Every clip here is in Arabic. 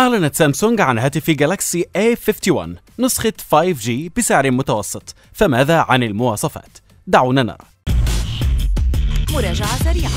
أعلنت سامسونج عن هاتف جالاكسي A51 نسخة 5G بسعر متوسط فماذا عن المواصفات؟ دعونا نرى مراجعة سريعة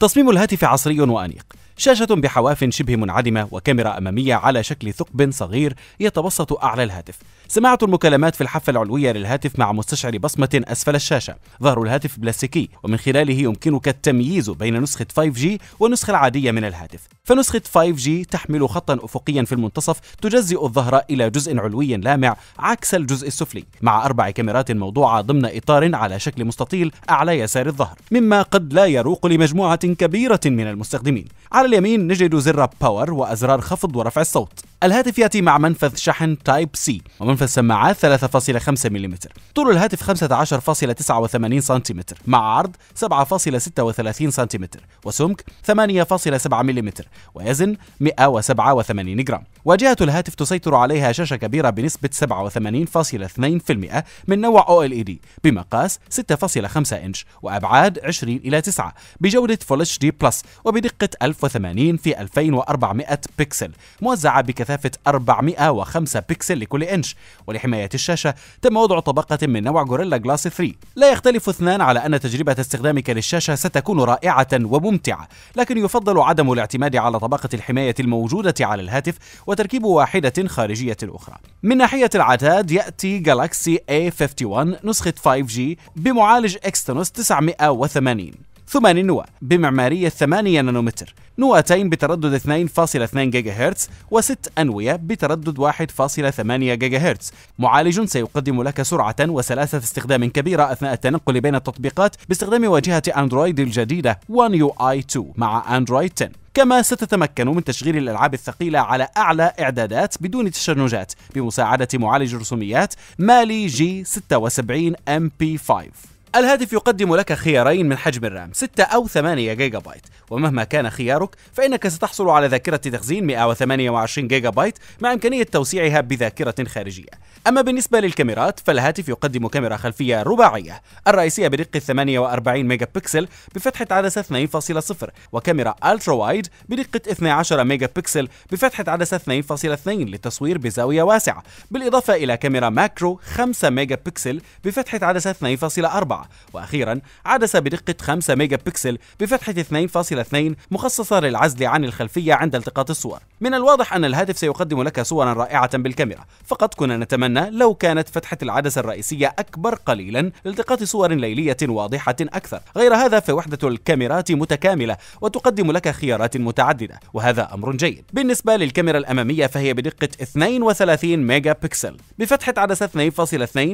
تصميم الهاتف عصري وأنيق شاشة بحواف شبه منعدمة وكاميرا أمامية على شكل ثقب صغير يتوسط أعلى الهاتف سماعة المكالمات في الحافة العلوية للهاتف مع مستشعر بصمة أسفل الشاشة ظهر الهاتف بلاستيكي ومن خلاله يمكنك التمييز بين نسخة 5G والنسخة العادية من الهاتف فنسخة 5G تحمل خطا أفقيا في المنتصف تجزئ الظهر إلى جزء علوي لامع عكس الجزء السفلي مع أربع كاميرات موضوعة ضمن إطار على شكل مستطيل أعلى يسار الظهر مما قد لا يروق لمجموعة كبيرة من المستخدمين على اليمين نجد زر باور وأزرار خفض ورفع الصوت الهاتف يأتي مع منفذ شحن تايب سي ومنفذ سماعات 3.5 ملم طول الهاتف 15.89 سم مع عرض 7.36 سم وسمك 8.7 ملم ويزن 187 جرام واجهة الهاتف تسيطر عليها شاشة كبيرة بنسبة 87.2% من نوع OLED بمقاس 6.5 إنش وأبعاد 20 إلى 9 بجودة Full HD دي بلس وبدقة 1080 في 2400 بكسل موزعة بكثافة بكثافة 405 بكسل لكل إنش ولحماية الشاشة تم وضع طبقة من نوع غوريلا جلاس 3 لا يختلف اثنان على أن تجربة استخدامك للشاشة ستكون رائعة وممتعة لكن يفضل عدم الاعتماد على طبقة الحماية الموجودة على الهاتف وتركيب واحدة خارجية أخرى من ناحية العتاد يأتي جالاكسي A51 نسخة 5G بمعالج اكستنوس 980 ثماني نواة بمعمارية 8 نانومتر نواتين بتردد 2.2 جيجا هرتز وست أنوية بتردد 1.8 جيجا هرتز معالج سيقدم لك سرعة وسلاسة استخدام كبيرة أثناء التنقل بين التطبيقات باستخدام واجهة أندرويد الجديدة One UI 2 مع أندرويد 10 كما ستتمكن من تشغيل الألعاب الثقيلة على أعلى إعدادات بدون تشنجات بمساعدة معالج رسوميات مالي جي 76 MP5 الهاتف يقدم لك خيارين من حجم الرام 6 أو 8 جيجا بايت ومهما كان خيارك فإنك ستحصل على ذاكرة تخزين 128 جيجا بايت مع إمكانية توسيعها بذاكرة خارجية أما بالنسبة للكاميرات فالهاتف يقدم كاميرا خلفية رباعية الرئيسية بدقة 48 ميجا بكسل بفتحة عدسة 2.0 وكاميرا ألترا وايد بدقة 12 ميجا بكسل بفتحة عدسة 2.2 للتصوير بزاوية واسعة بالإضافة إلى كاميرا ماكرو 5 ميجا بكسل بفتحة عدسة 2.4 وأخيرا عدسة بدقة 5 ميجا بكسل بفتحة 2.2 مخصصة للعزل عن الخلفية عند التقاط الصور من الواضح أن الهاتف سيقدم لك صورا رائعة بالكاميرا فقط كنا نتمنى لو كانت فتحة العدسة الرئيسية أكبر قليلا لالتقاط صور ليلية واضحة أكثر غير هذا فوحدة الكاميرات متكاملة وتقدم لك خيارات متعددة وهذا أمر جيد بالنسبة للكاميرا الأمامية فهي بدقة 32 ميجا بكسل بفتحة عدسة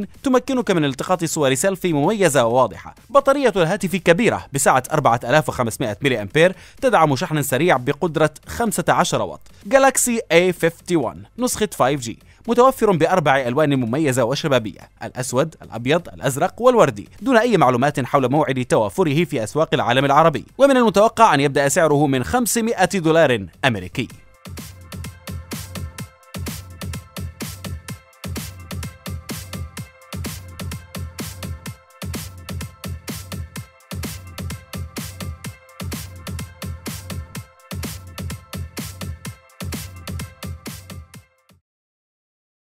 2.2 تمكنك من التقاط صور سيلفي مميزة وواضحة بطارية الهاتف كبيرة بسعة 4500 ملي أمبير تدعم شحن سريع بقدرة 15 واط جالاكسي A51 نسخة 5G متوفر بأربع ألوان مميزة وشبابية الأسود، الأبيض، الأزرق والوردي دون أي معلومات حول موعد توافره في أسواق العالم العربي ومن المتوقع أن يبدأ سعره من 500 دولار أمريكي